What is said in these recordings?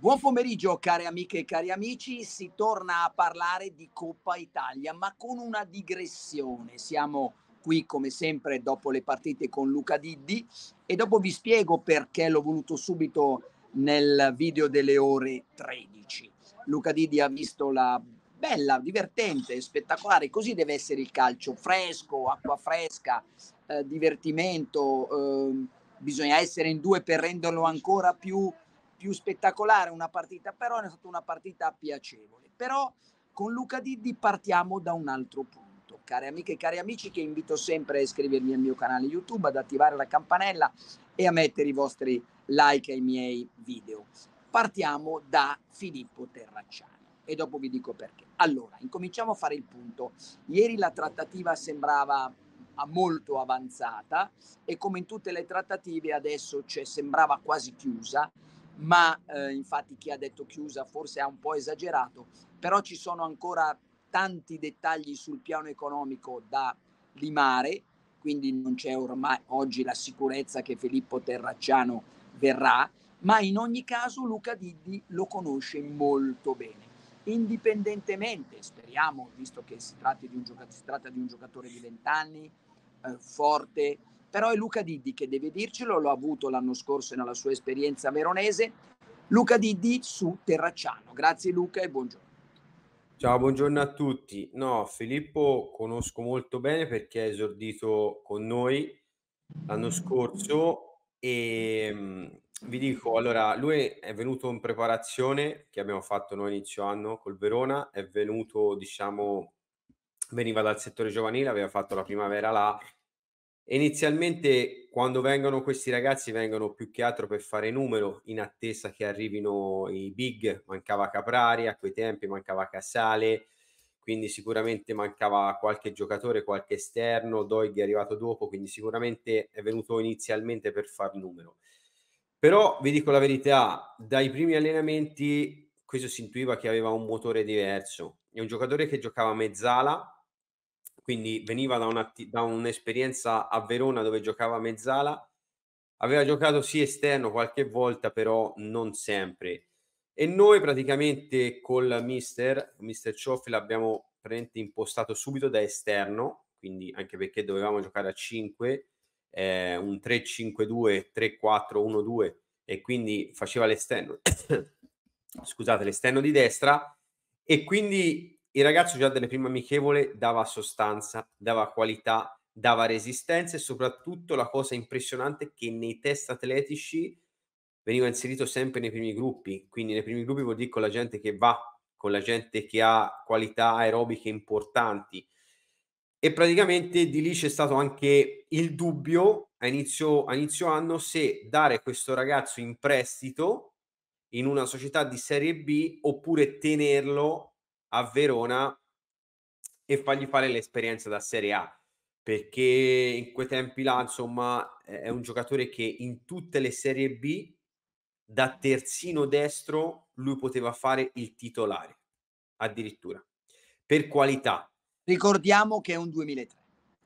Buon pomeriggio cari amiche e cari amici, si torna a parlare di Coppa Italia ma con una digressione. Siamo qui come sempre dopo le partite con Luca Diddi e dopo vi spiego perché l'ho voluto subito nel video delle ore 13. Luca Diddi ha visto la bella, divertente, spettacolare, così deve essere il calcio, fresco, acqua fresca, eh, divertimento, eh, bisogna essere in due per renderlo ancora più più spettacolare una partita, però è stata una partita piacevole. Però con Luca Diddi partiamo da un altro punto. Cari amiche e cari amici che invito sempre a iscrivervi al mio canale YouTube, ad attivare la campanella e a mettere i vostri like ai miei video. Partiamo da Filippo Terracciani e dopo vi dico perché. Allora, incominciamo a fare il punto. Ieri la trattativa sembrava ah, molto avanzata e come in tutte le trattative adesso cioè, sembrava quasi chiusa ma eh, infatti chi ha detto chiusa forse ha un po' esagerato, però ci sono ancora tanti dettagli sul piano economico da limare, quindi non c'è ormai oggi la sicurezza che Filippo Terracciano verrà, ma in ogni caso Luca Diddi lo conosce molto bene. Indipendentemente, speriamo, visto che si tratta di un, gioca- tratta di un giocatore di 20 anni, eh, forte, però è Luca Diddi che deve dircelo, l'ho avuto l'anno scorso nella sua esperienza veronese. Luca Diddi su Terracciano. Grazie Luca e buongiorno. Ciao, buongiorno a tutti. No, Filippo conosco molto bene perché ha esordito con noi l'anno scorso e mm, vi dico, allora, lui è venuto in preparazione che abbiamo fatto noi inizio anno col Verona, è venuto, diciamo, veniva dal settore giovanile, aveva fatto la primavera là inizialmente quando vengono questi ragazzi vengono più che altro per fare numero in attesa che arrivino i big, mancava Caprari a quei tempi, mancava Casale, quindi sicuramente mancava qualche giocatore, qualche esterno, Doig è arrivato dopo, quindi sicuramente è venuto inizialmente per far numero. Però vi dico la verità, dai primi allenamenti questo si intuiva che aveva un motore diverso, è un giocatore che giocava mezzala, quindi veniva da, una, da un'esperienza a Verona dove giocava mezzala, aveva giocato sì esterno qualche volta, però non sempre. E noi praticamente col mister, mister Cioffi, l'abbiamo impostato subito da esterno, quindi anche perché dovevamo giocare a 5, eh, un 3-5-2, 3-4-1-2, e quindi faceva l'esterno, scusate, l'esterno di destra, e quindi il ragazzo già delle prime amichevole dava sostanza, dava qualità, dava resistenza e soprattutto la cosa impressionante è che nei test atletici veniva inserito sempre nei primi gruppi, quindi nei primi gruppi vuol dire con la gente che va, con la gente che ha qualità aerobiche importanti. E praticamente di lì c'è stato anche il dubbio a inizio, a inizio anno se dare questo ragazzo in prestito in una società di serie B oppure tenerlo a Verona e fargli fare l'esperienza da Serie A perché in quei tempi là insomma è un giocatore che in tutte le Serie B da terzino destro lui poteva fare il titolare addirittura per qualità ricordiamo che è un 2003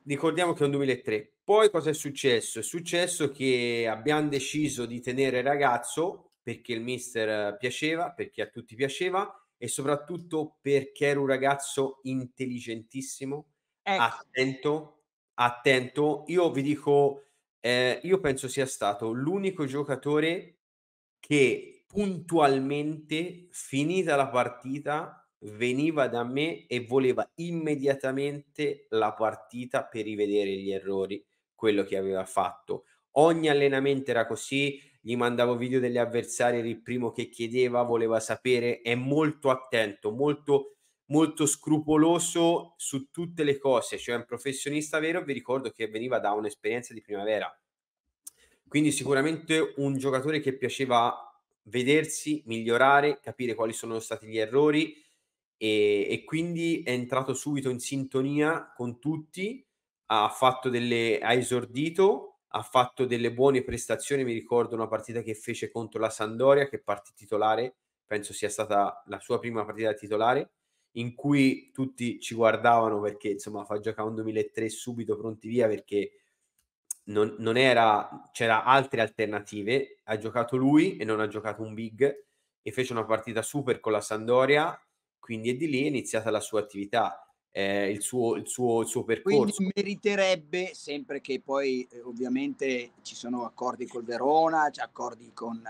ricordiamo che è un 2003 poi cosa è successo? È successo che abbiamo deciso di tenere il ragazzo perché il mister piaceva, perché a tutti piaceva e soprattutto perché era un ragazzo intelligentissimo, ecco. attento, attento. Io vi dico, eh, io penso sia stato l'unico giocatore che puntualmente, finita la partita, veniva da me e voleva immediatamente la partita per rivedere gli errori, quello che aveva fatto. Ogni allenamento era così, gli mandavo video degli avversari, eri il primo che chiedeva, voleva sapere, è molto attento, molto, molto scrupoloso su tutte le cose, cioè un professionista vero, vi ricordo che veniva da un'esperienza di primavera, quindi sicuramente un giocatore che piaceva vedersi, migliorare, capire quali sono stati gli errori e, e quindi è entrato subito in sintonia con tutti, ha, delle, ha esordito ha fatto delle buone prestazioni, mi ricordo una partita che fece contro la Sandoria, che parte titolare, penso sia stata la sua prima partita titolare, in cui tutti ci guardavano perché insomma fa giocare un 2003 subito pronti via perché non, non era, c'era altre alternative, ha giocato lui e non ha giocato un big e fece una partita super con la Sandoria, quindi è di lì è iniziata la sua attività eh, il, suo, il, suo, il, suo, percorso. Quindi meriterebbe, sempre che poi eh, ovviamente ci sono accordi col Verona, accordi con,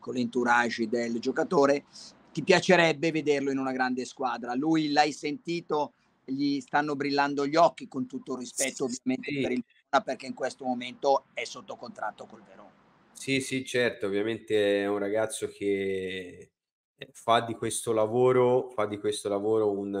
con l'entourage del giocatore, ti piacerebbe vederlo in una grande squadra. Lui l'hai sentito, gli stanno brillando gli occhi con tutto rispetto sì, ovviamente sì. per il Verona perché in questo momento è sotto contratto col Verona. Sì, sì, certo, ovviamente è un ragazzo che eh, fa di questo lavoro, fa di questo lavoro un,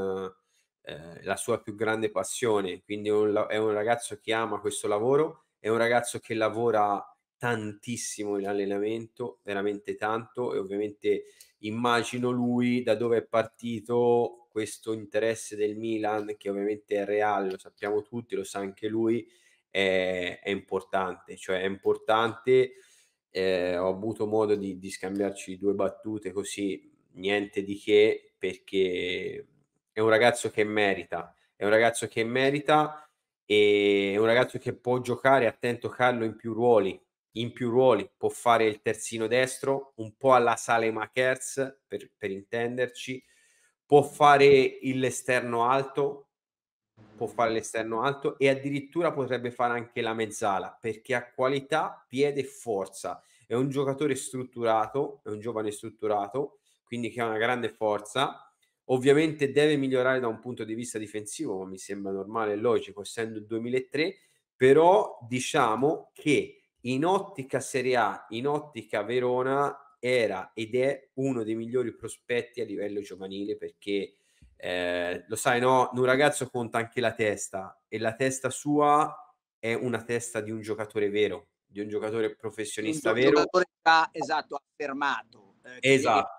eh, la sua più grande passione, quindi è un, è un ragazzo che ama questo lavoro, è un ragazzo che lavora tantissimo in allenamento, veramente tanto e ovviamente immagino lui da dove è partito questo interesse del Milan che ovviamente è reale, lo sappiamo tutti, lo sa anche lui, è, è importante, cioè è importante, eh, ho avuto modo di, di scambiarci due battute così, niente di che perché è un ragazzo che merita, è un ragazzo che merita e è un ragazzo che può giocare, attento Carlo, in più ruoli, in più ruoli, può fare il terzino destro, un po' alla Sale Makers, per, per intenderci, può fare l'esterno alto, può fare l'esterno alto e addirittura potrebbe fare anche la mezzala, perché ha qualità, piede e forza. È un giocatore strutturato, è un giovane strutturato, quindi che ha una grande forza, Ovviamente deve migliorare da un punto di vista difensivo, ma mi sembra normale e logico, essendo il 2003, però diciamo che in ottica Serie A, in ottica Verona, era ed è uno dei migliori prospetti a livello giovanile perché eh, lo sai, no? Un ragazzo conta anche la testa e la testa sua è una testa di un giocatore vero, di un giocatore professionista un vero. Giocatore esatto, affermato. Eh, esatto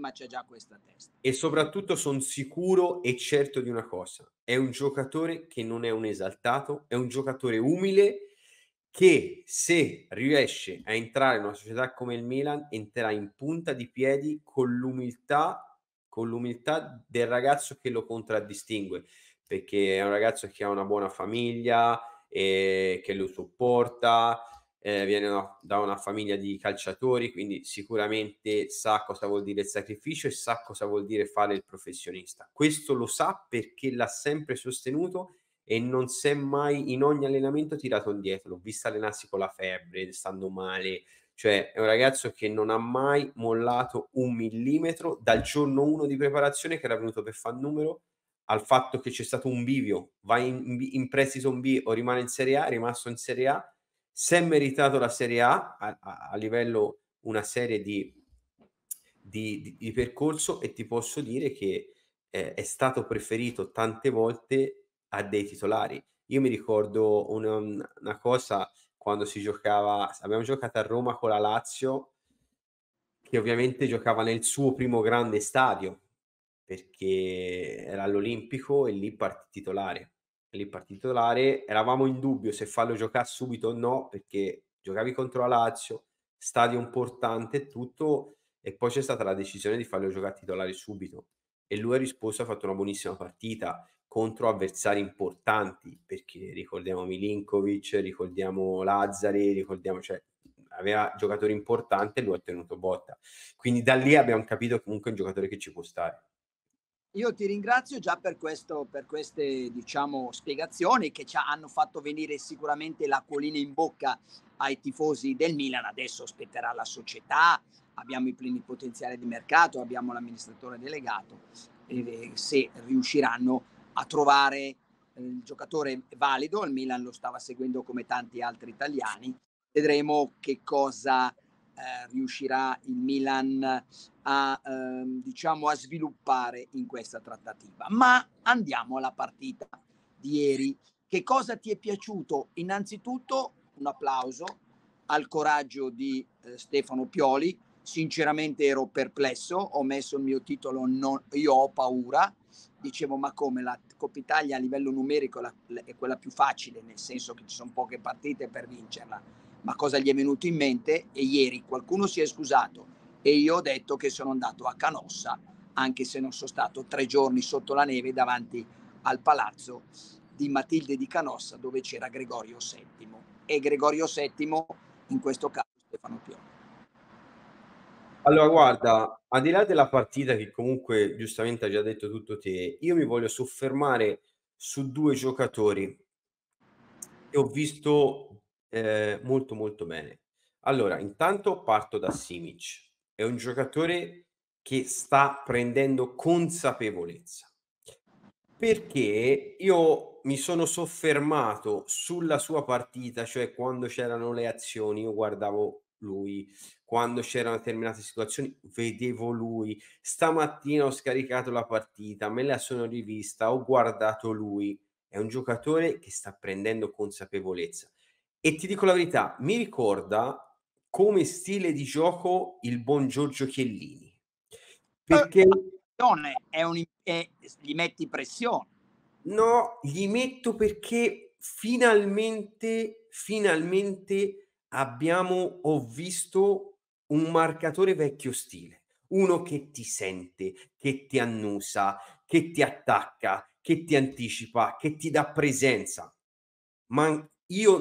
ma c'è già questa testa. E soprattutto sono sicuro e certo di una cosa, è un giocatore che non è un esaltato, è un giocatore umile che se riesce a entrare in una società come il Milan, entrerà in punta di piedi con l'umiltà, con l'umiltà del ragazzo che lo contraddistingue, perché è un ragazzo che ha una buona famiglia, eh, che lo supporta, eh, viene da una famiglia di calciatori, quindi sicuramente sa cosa vuol dire il sacrificio e sa cosa vuol dire fare il professionista. Questo lo sa perché l'ha sempre sostenuto e non si è mai in ogni allenamento tirato indietro. L'ho vista allenarsi con la febbre, stando male, cioè è un ragazzo che non ha mai mollato un millimetro dal giorno 1 di preparazione che era venuto per far numero al fatto che c'è stato un bivio, va in, in prestito B o rimane in Serie A, è rimasto in Serie A se è meritato la Serie A a, a, livello una serie di, di, di, di, percorso e ti posso dire che eh, è stato preferito tante volte a dei titolari. Io mi ricordo una, una cosa quando si giocava, abbiamo giocato a Roma con la Lazio, che ovviamente giocava nel suo primo grande stadio, perché era all'Olimpico e lì partì titolare lì titolare, eravamo in dubbio se farlo giocare subito o no, perché giocavi contro la Lazio, stadio importante tutto, e poi c'è stata la decisione di farlo giocare titolare subito. E lui ha risposto, ha fatto una buonissima partita contro avversari importanti, perché ricordiamo Milinkovic, ricordiamo Lazzari, ricordiamo, cioè, aveva giocatori importanti e lui ha tenuto botta. Quindi da lì abbiamo capito comunque un giocatore che ci può stare. Io ti ringrazio già per, questo, per queste diciamo, spiegazioni che ci hanno fatto venire sicuramente l'acquolina in bocca ai tifosi del Milan. Adesso spetterà la società, abbiamo i primi potenziali di mercato, abbiamo l'amministratore delegato, eh, se riusciranno a trovare eh, il giocatore valido, il Milan lo stava seguendo come tanti altri italiani, vedremo che cosa eh, riuscirà il Milan a, ehm, diciamo, a sviluppare in questa trattativa. Ma andiamo alla partita di ieri. Che cosa ti è piaciuto? Innanzitutto un applauso al coraggio di eh, Stefano Pioli. Sinceramente ero perplesso, ho messo il mio titolo non, Io ho paura. Dicevo, ma come la Coppa Italia a livello numerico è quella più facile, nel senso che ci sono poche partite per vincerla ma cosa gli è venuto in mente e ieri qualcuno si è scusato e io ho detto che sono andato a Canossa, anche se non sono stato tre giorni sotto la neve davanti al palazzo di Matilde di Canossa dove c'era Gregorio VII e Gregorio VII in questo caso Stefano Pioli. Allora, guarda, al di là della partita che comunque giustamente ha già detto tutto te, io mi voglio soffermare su due giocatori che ho visto eh, molto molto bene. Allora, intanto parto da Simic. È un giocatore che sta prendendo consapevolezza. Perché io mi sono soffermato sulla sua partita, cioè quando c'erano le azioni, io guardavo lui, quando c'erano determinate situazioni vedevo lui, stamattina ho scaricato la partita, me la sono rivista, ho guardato lui, è un giocatore che sta prendendo consapevolezza. E ti dico la verità, mi ricorda come stile di gioco il buon Giorgio Chiellini. Eh, perché... È un, è, gli metti pressione. No, gli metto perché finalmente, finalmente abbiamo, ho visto un marcatore vecchio stile. Uno che ti sente, che ti annusa, che ti attacca, che ti anticipa, che ti dà presenza. Ma io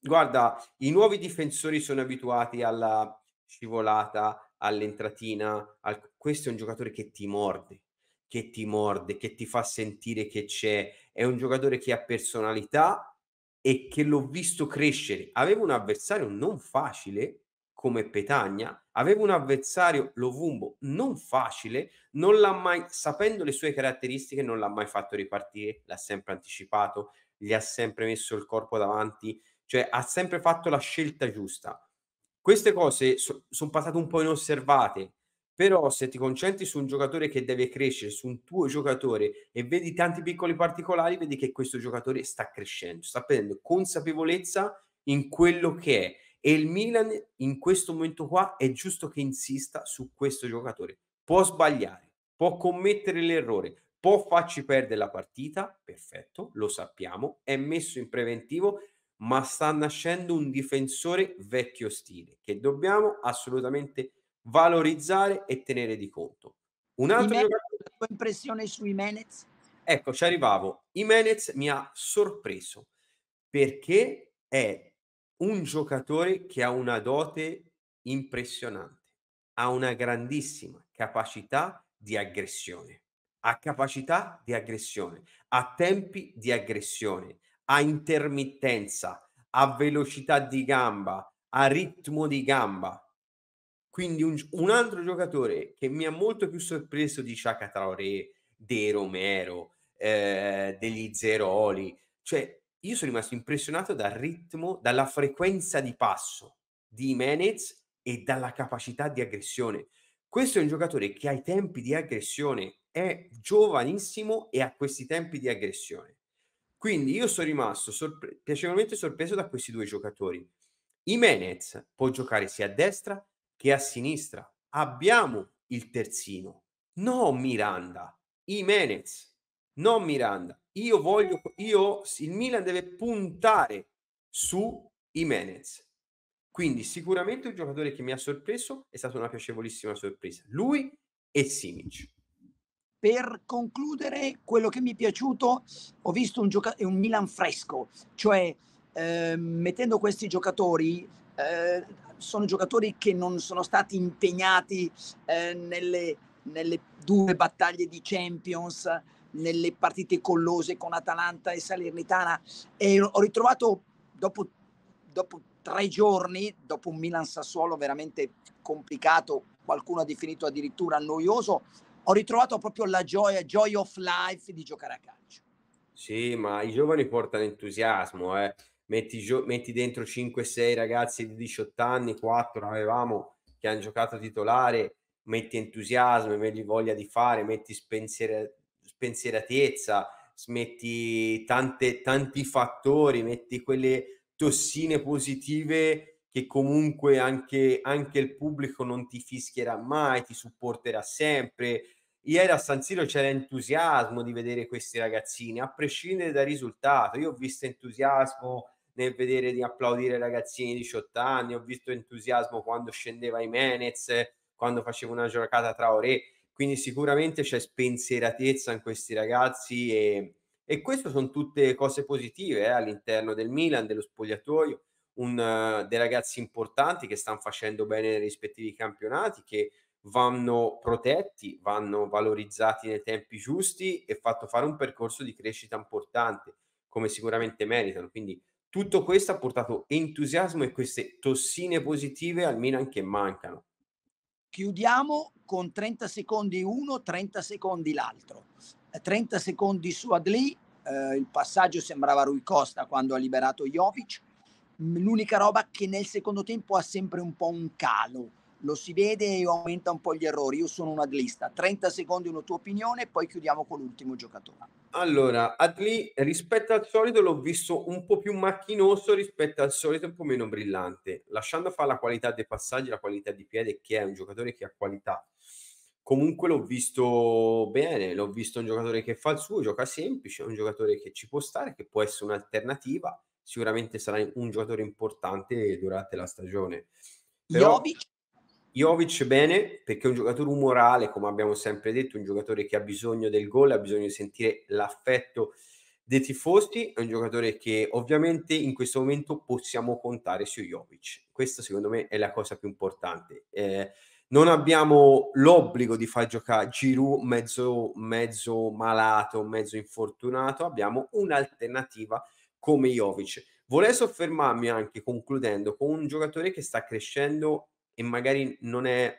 Guarda, i nuovi difensori sono abituati alla scivolata, all'entratina. Al... Questo è un giocatore che ti morde, che ti morde, che ti fa sentire che c'è. È un giocatore che ha personalità e che l'ho visto crescere. Aveva un avversario non facile come Petagna, aveva un avversario Lovumbo non facile, non l'ha mai, sapendo le sue caratteristiche, non l'ha mai fatto ripartire, l'ha sempre anticipato, gli ha sempre messo il corpo davanti, cioè ha sempre fatto la scelta giusta. Queste cose so, sono passate un po' inosservate, però se ti concentri su un giocatore che deve crescere, su un tuo giocatore e vedi tanti piccoli particolari, vedi che questo giocatore sta crescendo, sta prendendo consapevolezza in quello che è e il Milan in questo momento qua è giusto che insista su questo giocatore. Può sbagliare, può commettere l'errore, può farci perdere la partita, perfetto, lo sappiamo, è messo in preventivo ma sta nascendo un difensore vecchio stile che dobbiamo assolutamente valorizzare e tenere di conto. Un altro Jimenez, giocatore... la tua impressione sui Menez? Ecco, ci arrivavo. Menez mi ha sorpreso perché è un giocatore che ha una dote impressionante, ha una grandissima capacità di aggressione, ha capacità di aggressione, ha tempi di aggressione, a intermittenza, a velocità di gamba, a ritmo di gamba. Quindi un, un altro giocatore che mi ha molto più sorpreso di Chaka Traoré, De Romero, eh, degli Zeroli, cioè io sono rimasto impressionato dal ritmo, dalla frequenza di passo di Menez e dalla capacità di aggressione. Questo è un giocatore che ai tempi di aggressione è giovanissimo e ha questi tempi di aggressione. Quindi io sono rimasto sorpre- piacevolmente sorpreso da questi due giocatori. Jimenez può giocare sia a destra che a sinistra. Abbiamo il terzino, no Miranda, Jimenez, no Miranda. Io voglio, io, il Milan deve puntare su Jimenez. Quindi sicuramente un giocatore che mi ha sorpreso è stata una piacevolissima sorpresa. Lui e Simic per concludere, quello che mi è piaciuto, ho visto un, gioca- un Milan fresco, cioè eh, mettendo questi giocatori, eh, sono giocatori che non sono stati impegnati eh, nelle, nelle, due battaglie di Champions, nelle partite collose con Atalanta e Salernitana. E ho ritrovato dopo, dopo tre giorni, dopo un Milan Sassuolo veramente complicato, qualcuno ha definito addirittura noioso, ho ritrovato proprio la gioia, joy of life di giocare a calcio. Sì, ma i giovani portano entusiasmo, eh. metti, gio- metti dentro 5-6 ragazzi di 18 anni, 4 avevamo, che hanno giocato titolare, metti entusiasmo, metti voglia di fare, metti spensier- spensieratezza, smetti tante, tanti fattori, metti quelle tossine positive che comunque anche, anche il pubblico non ti fischierà mai, ti supporterà sempre, ieri a San Siro c'era entusiasmo di vedere questi ragazzini, a prescindere dal risultato. Io ho visto entusiasmo nel vedere di applaudire i ragazzini di 18 anni, ho visto entusiasmo quando scendeva Menez, quando faceva una giocata tra ore. Quindi sicuramente c'è spensieratezza in questi ragazzi e, e queste sono tutte cose positive eh, all'interno del Milan, dello spogliatoio, un, uh, dei ragazzi importanti che stanno facendo bene nei rispettivi campionati, che vanno protetti, vanno valorizzati nei tempi giusti e fatto fare un percorso di crescita importante, come sicuramente meritano. Quindi tutto questo ha portato entusiasmo e queste tossine positive al Milan che mancano. Chiudiamo con 30 secondi uno, 30 secondi l'altro. 30 secondi su Adli, eh, il passaggio sembrava Rui Costa quando ha liberato Jovic. L'unica roba che nel secondo tempo ha sempre un po' un calo lo si vede e aumenta un po' gli errori. Io sono un adlista. 30 secondi una tua opinione e poi chiudiamo con l'ultimo giocatore. Allora, Adli rispetto al solito l'ho visto un po' più macchinoso rispetto al solito un po' meno brillante, lasciando fare la qualità dei passaggi, la qualità di piede che è un giocatore che ha qualità. Comunque l'ho visto bene, l'ho visto un giocatore che fa il suo, gioca semplice, un giocatore che ci può stare, che può essere un'alternativa, sicuramente sarà un giocatore importante durante la stagione. Però... Jovic Jovic bene perché è un giocatore umorale, come abbiamo sempre detto, un giocatore che ha bisogno del gol, ha bisogno di sentire l'affetto dei tifosi, è un giocatore che ovviamente in questo momento possiamo contare su Jovic. Questa secondo me è la cosa più importante. Eh, non abbiamo l'obbligo di far giocare Giroud mezzo, mezzo malato, mezzo infortunato, abbiamo un'alternativa come Jovic. Vorrei soffermarmi anche concludendo con un giocatore che sta crescendo e magari non è,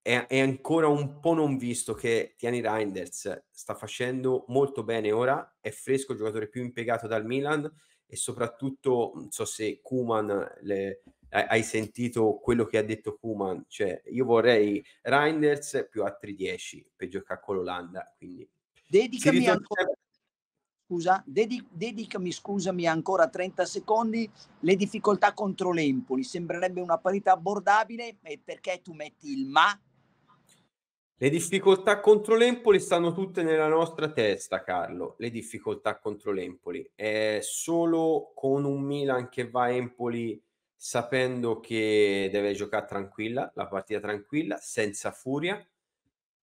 è, è ancora un po' non visto che Tiani Reinders sta facendo molto bene ora, è fresco, il giocatore più impiegato dal Milan e soprattutto non so se Kuman le, hai sentito quello che ha detto Kuman, cioè io vorrei Reinders più altri 10 per giocare con l'Olanda, quindi Dedicami ancora scusa, dedic- dedicami, scusami, ancora 30 secondi le difficoltà contro l'Empoli. Sembrerebbe una parità abbordabile, e perché tu metti il ma? Le difficoltà contro l'Empoli stanno tutte nella nostra testa, Carlo. Le difficoltà contro l'Empoli. È solo con un Milan che va a Empoli sapendo che deve giocare tranquilla, la partita tranquilla, senza furia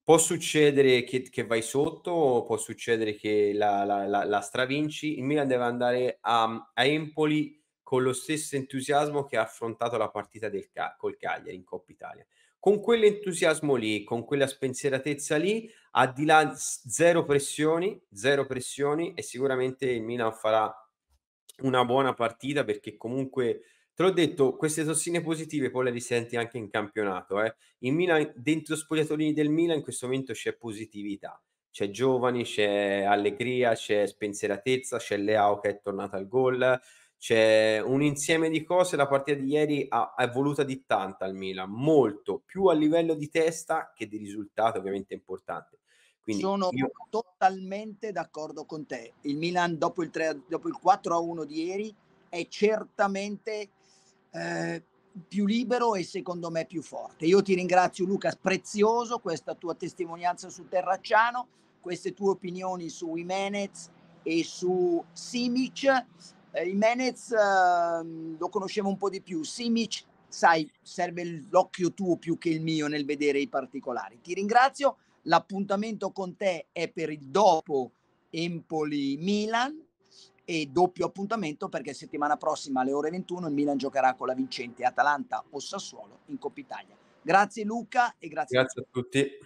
Può succedere che, che vai sotto, può succedere che la, la, la, la, stravinci. Il Milan deve andare a, a Empoli con lo stesso entusiasmo che ha affrontato la partita del, col Cagliari in Coppa Italia con quell'entusiasmo lì, con quella spensieratezza lì, al di là zero pressioni, zero pressioni e sicuramente il Milan farà una buona partita perché comunque Te l'ho detto, queste tossine positive poi le risenti anche in campionato. Eh. In Milan, dentro spogliatolini del Milan in questo momento c'è positività. C'è giovani, c'è allegria, c'è spensieratezza, c'è Leao che è tornato al gol, c'è un insieme di cose. La partita di ieri ha, ha voluta di tanto al Milan, molto più a livello di testa che di risultato, ovviamente importante. Quindi Sono io... totalmente d'accordo con te. Il Milan dopo il, 3, dopo il 4 a 1 di ieri è certamente eh, più libero e secondo me più forte. Io ti ringrazio Luca, prezioso questa tua testimonianza su Terracciano, queste tue opinioni su Jimenez e su Simic. Eh, Jimenez eh, lo conoscevo un po' di più, Simic sai, serve l'occhio tuo più che il mio nel vedere i particolari. Ti ringrazio, l'appuntamento con te è per il dopo Empoli-Milan e doppio appuntamento perché settimana prossima alle ore 21 il Milan giocherà con la vincente Atalanta o Sassuolo in Coppa Italia. Grazie Luca e grazie, grazie a tutti.